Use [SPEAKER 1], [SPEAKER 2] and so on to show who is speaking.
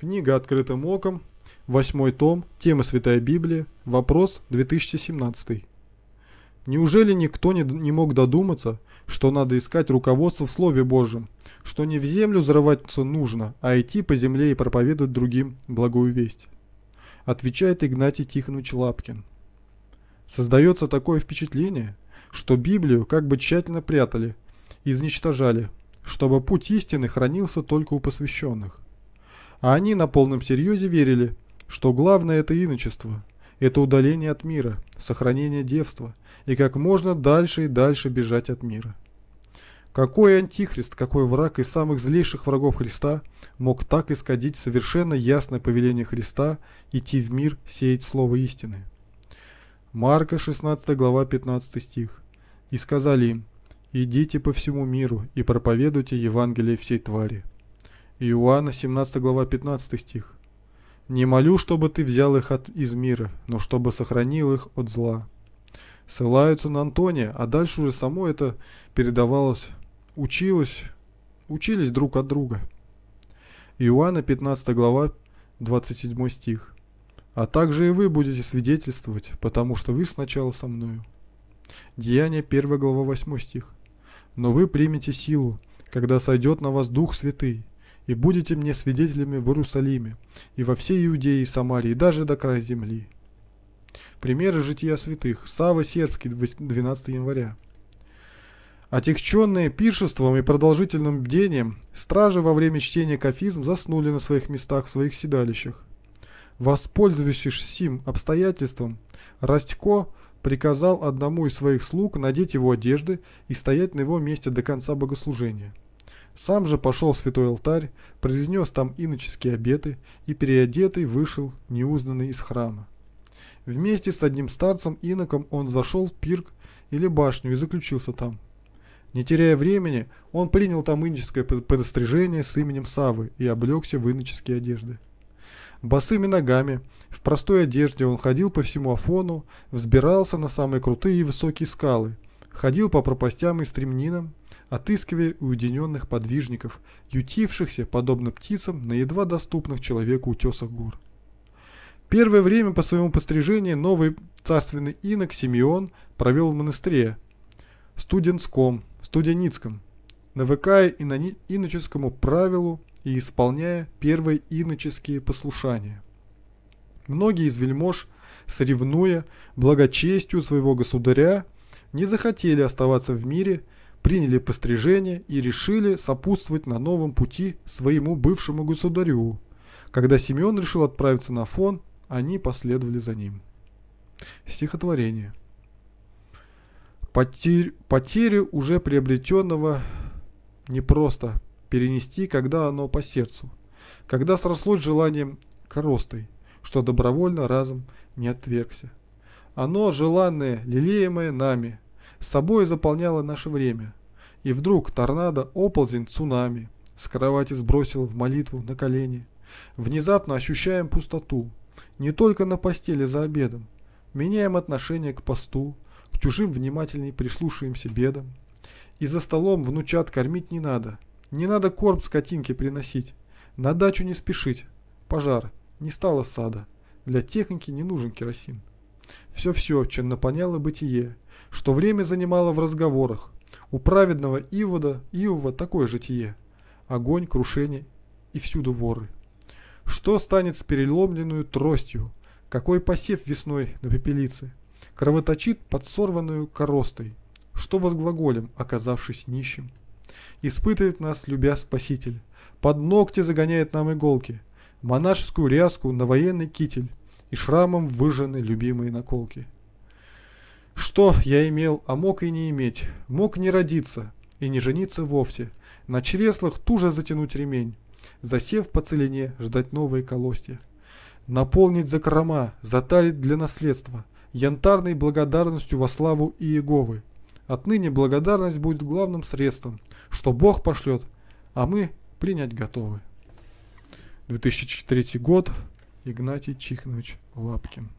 [SPEAKER 1] Книга «Открытым оком», восьмой том, тема Святая Библия, вопрос 2017. Неужели никто не, не мог додуматься, что надо искать руководство в Слове Божьем, что не в землю взрываться нужно, а идти по земле и проповедовать другим благую весть? Отвечает Игнатий Тихонович Лапкин. Создается такое впечатление, что Библию как бы тщательно прятали, изничтожали, чтобы путь истины хранился только у посвященных – а они на полном серьезе верили, что главное это иночество, это удаление от мира, сохранение девства и как можно дальше и дальше бежать от мира. Какой антихрист, какой враг из самых злейших врагов Христа мог так исказить совершенно ясное повеление Христа идти в мир сеять слово истины? Марка 16 глава 15 стих. «И сказали им, идите по всему миру и проповедуйте Евангелие всей твари». Иоанна 17 глава 15 стих. «Не молю, чтобы ты взял их от, из мира, но чтобы сохранил их от зла». Ссылаются на Антония, а дальше уже само это передавалось, училось, учились друг от друга. Иоанна 15 глава 27 стих. «А также и вы будете свидетельствовать, потому что вы сначала со мною». Деяние 1 глава 8 стих. «Но вы примете силу, когда сойдет на вас Дух Святый, и будете мне свидетелями в Иерусалиме, и во всей Иудее и Самарии, и даже до края земли». Примеры жития святых. Сава Сербский, 12 января. Отягченные пиршеством и продолжительным бдением, стражи во время чтения кафизм заснули на своих местах в своих седалищах. Воспользовавшись сим обстоятельством, Ростько приказал одному из своих слуг надеть его одежды и стоять на его месте до конца богослужения. Сам же пошел в святой алтарь, произнес там иноческие обеты и переодетый вышел, неузнанный из храма. Вместе с одним старцем иноком он зашел в пирк или башню и заключился там. Не теряя времени, он принял там иноческое предостережение с именем Савы и облегся в иноческие одежды. Босыми ногами, в простой одежде он ходил по всему Афону, взбирался на самые крутые и высокие скалы – ходил по пропастям и стремнинам, отыскивая уединенных подвижников, ютившихся, подобно птицам, на едва доступных человеку утесах гор. Первое время по своему пострижению новый царственный инок Симеон провел в монастыре, студентском, студеницком, навыкая иноческому правилу и исполняя первые иноческие послушания. Многие из вельмож, соревнуя благочестию своего государя, не захотели оставаться в мире, приняли пострижение и решили сопутствовать на новом пути своему бывшему государю. Когда Симеон решил отправиться на фон, они последовали за ним. Стихотворение. Потерь, потерю уже приобретенного непросто перенести, когда оно по сердцу, когда срослось желанием коростой, что добровольно разом не отвергся. Оно, желанное, лелеемое нами, с собой заполняло наше время. И вдруг торнадо, оползень, цунами, с кровати сбросил в молитву на колени. Внезапно ощущаем пустоту, не только на постели за обедом. Меняем отношение к посту, к чужим внимательней прислушиваемся бедам. И за столом внучат кормить не надо. Не надо корм скотинке приносить. На дачу не спешить. Пожар. Не стало сада. Для техники не нужен керосин все-все, чем наполняло бытие, что время занимало в разговорах. У праведного Ивода, Иова такое житие. Огонь, крушение и всюду воры. Что станет с переломленную тростью? Какой посев весной на пепелице? Кровоточит под сорванную коростой. Что возглаголем, оказавшись нищим? Испытывает нас, любя Спаситель. Под ногти загоняет нам иголки. Монашескую ряску на военный китель и шрамом выжжены любимые наколки. Что я имел, а мог и не иметь, мог не родиться и не жениться вовсе, на чреслах туже затянуть ремень, засев по целине ждать новые колостья, наполнить закрома, затарить для наследства, янтарной благодарностью во славу Иеговы. Отныне благодарность будет главным средством, что Бог пошлет, а мы принять готовы. 2003 год, Игнатий Чихнович Лапкин.